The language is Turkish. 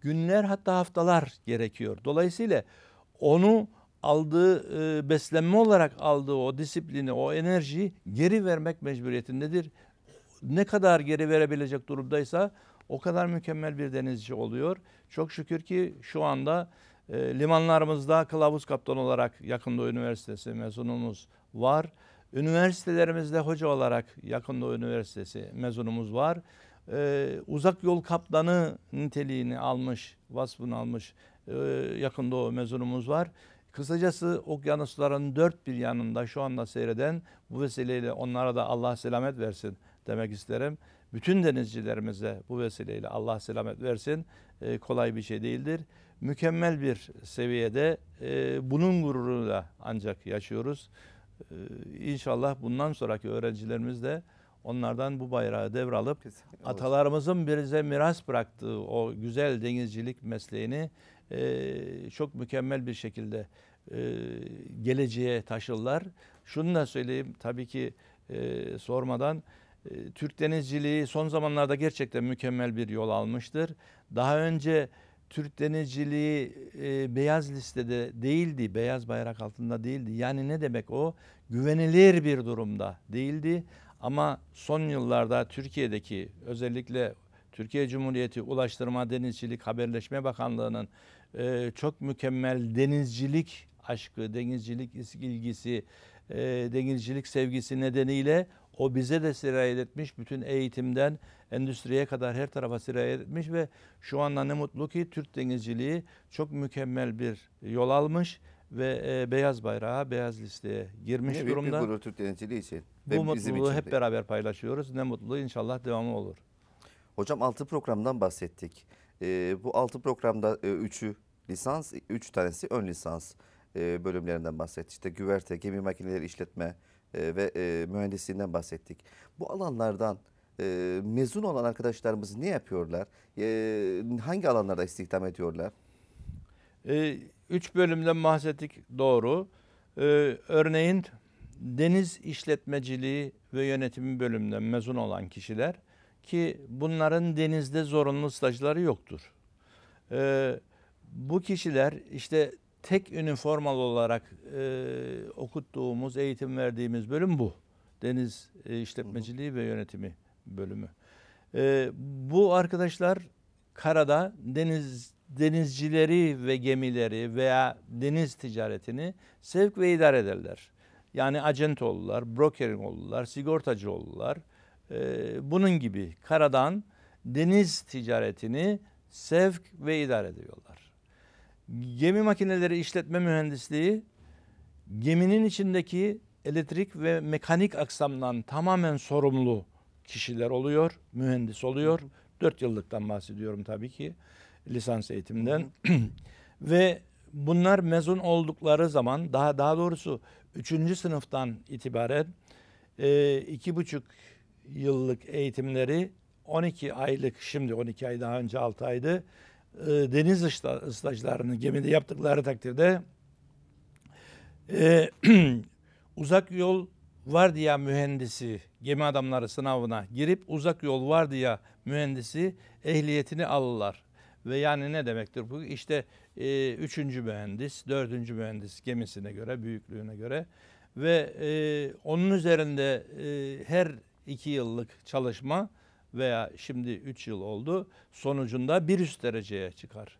günler hatta haftalar gerekiyor. Dolayısıyla onu aldığı e, beslenme olarak aldığı o disiplini, o enerjiyi geri vermek mecburiyetindedir. Ne kadar geri verebilecek durumdaysa o kadar mükemmel bir denizci oluyor. Çok şükür ki şu anda e, limanlarımızda kılavuz kaptan olarak Yakında Üniversitesi mezunumuz var. Üniversitelerimizde hoca olarak Yakında Üniversitesi mezunumuz var e, uzak yol kaplanı niteliğini almış, vasfını almış e, yakında o mezunumuz var. Kısacası okyanusların dört bir yanında şu anda seyreden bu vesileyle onlara da Allah selamet versin demek isterim. Bütün denizcilerimize bu vesileyle Allah selamet versin. E, kolay bir şey değildir. Mükemmel bir seviyede e, bunun gururuyla ancak yaşıyoruz. E, inşallah bundan sonraki öğrencilerimiz de Onlardan bu bayrağı devralıp atalarımızın bize miras bıraktığı o güzel denizcilik mesleğini e, çok mükemmel bir şekilde e, geleceğe taşırlar. Şunu da söyleyeyim tabii ki e, sormadan e, Türk denizciliği son zamanlarda gerçekten mükemmel bir yol almıştır. Daha önce Türk denizciliği e, beyaz listede değildi, beyaz bayrak altında değildi. Yani ne demek o? Güvenilir bir durumda değildi. Ama son yıllarda Türkiye'deki özellikle Türkiye Cumhuriyeti Ulaştırma Denizcilik Haberleşme Bakanlığı'nın e, çok mükemmel denizcilik aşkı, denizcilik ilgisi, e, denizcilik sevgisi nedeniyle o bize de sirayet etmiş. Bütün eğitimden endüstriye kadar her tarafa sirayet etmiş ve şu anda ne mutlu ki Türk denizciliği çok mükemmel bir yol almış ve e, beyaz bayrağa, beyaz listeye girmiş ne durumda. Büyük bir gurur Türk denizciliği için. Bu mutluluğu hep beraber paylaşıyoruz. Ne mutlu inşallah devamı olur. Hocam 6 programdan bahsettik. Ee, e, bu 6 programda 3'ü e, lisans, 3 tanesi ön lisans e, bölümlerinden bahsettik. İşte güverte, gemi makineleri işletme e, ve e, mühendisliğinden bahsettik. Bu alanlardan e, mezun olan arkadaşlarımız ne yapıyorlar? E, hangi alanlarda istihdam ediyorlar? E, üç bölümden bahsettik doğru. E, örneğin deniz işletmeciliği ve yönetimi bölümünden mezun olan kişiler ki bunların denizde zorunlu stajları yoktur. Ee, bu kişiler işte tek üniformalı olarak e, okuttuğumuz, eğitim verdiğimiz bölüm bu. Deniz e, işletmeciliği ve yönetimi bölümü. E, bu arkadaşlar karada deniz denizcileri ve gemileri veya deniz ticaretini sevk ve idare ederler. Yani acent oldular, brokering oldular, sigortacı oldular. Ee, bunun gibi karadan deniz ticaretini sevk ve idare ediyorlar. Gemi makineleri işletme mühendisliği geminin içindeki elektrik ve mekanik aksamdan tamamen sorumlu kişiler oluyor, mühendis oluyor. Dört yıllıktan bahsediyorum tabii ki lisans eğitimden. ve bunlar mezun oldukları zaman daha daha doğrusu üçüncü sınıftan itibaren e, iki buçuk yıllık eğitimleri 12 aylık şimdi 12 ay daha önce 6 aydı e, deniz stajlarını gemide yaptıkları takdirde e, uzak yol var diye mühendisi gemi adamları sınavına girip uzak yol var diye mühendisi ehliyetini alırlar. Ve yani ne demektir bu? İşte e, üçüncü mühendis, dördüncü mühendis gemisine göre, büyüklüğüne göre ve e, onun üzerinde e, her iki yıllık çalışma veya şimdi üç yıl oldu sonucunda bir üst dereceye çıkar.